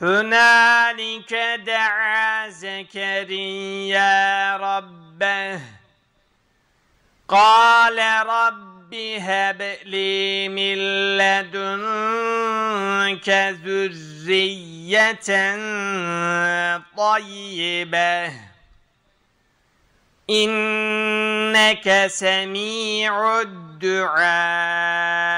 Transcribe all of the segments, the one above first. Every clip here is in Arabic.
Hünalike da'a Zekeriya Rabbeh Kale Rabbi hebli min ledunke zürriyeten tayyibeh İnneke semi'ud du'a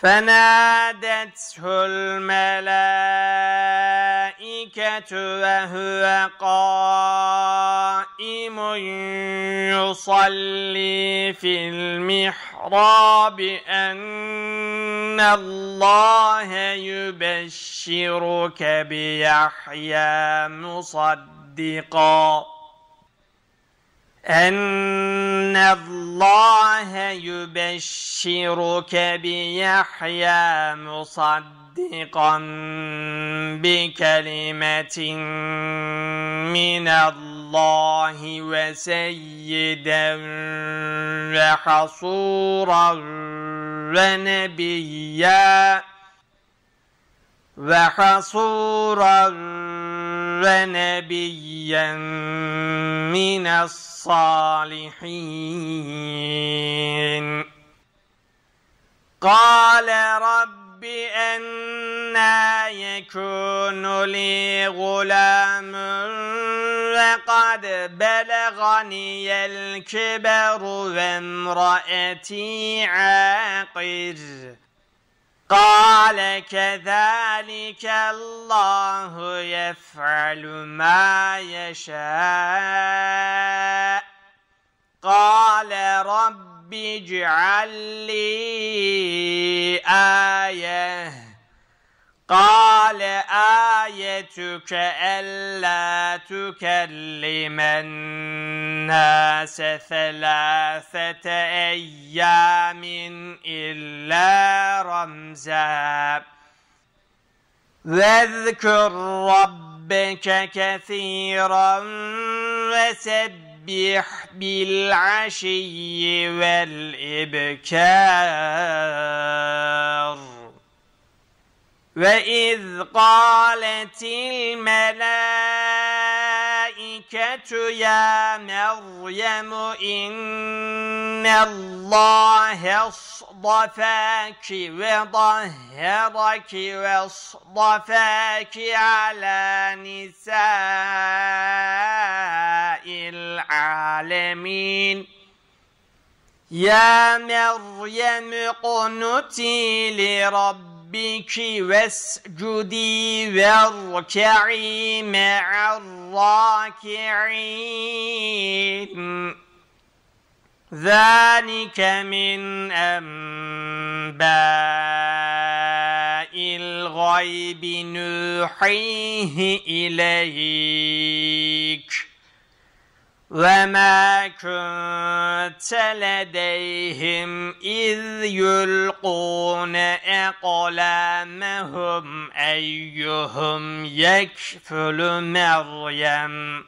فنادته الملائكة وهو قائم يصلي في المحراب أن الله يبشرك بيحيى مصدقاً أن الله يبشرك بيحيى مصدقا بكلمة من الله وسيدا وحصورا ونبيا وحصورا ونبيا من الصالحين قال رب أنا يكون لي غلام وقد بلغني الكبر وامرأتي عاقر قال كذلك الله يفعل ما يشاء قال رب اجعل لي رأيتك ألا تكلم الناس ثلاثة أيام إلا رمزا واذكر ربك كثيرا وسبح بالعشي والإبكار وإذ قالت الملائكة يا مريم إن الله اصطفاك وطهرك واصطفاك على نساء العالمين يا مريم اقنتي لربك ربك واسجدي واركعي مع الراكعين ذلك من أنباء الغيب نوحيه إليك Ve ma kunte ledeyhim iz yulqune eklamehum eyyuhum yekfülü Meryem.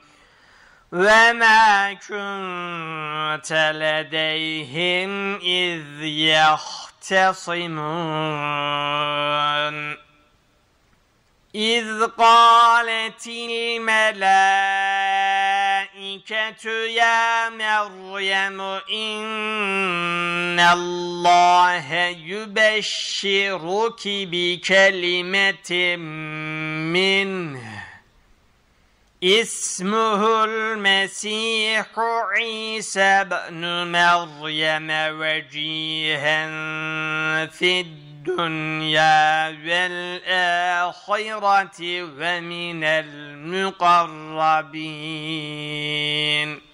Ve ma kunte ledeyhim iz yahtasimun. İz قالت الملائكة الملائكة يا مريم إن الله يبشرك بكلمة منه اسمه المسيح عيسى بن مريم وجيها في الدنيا الدنيا والآخرة ومن المقربين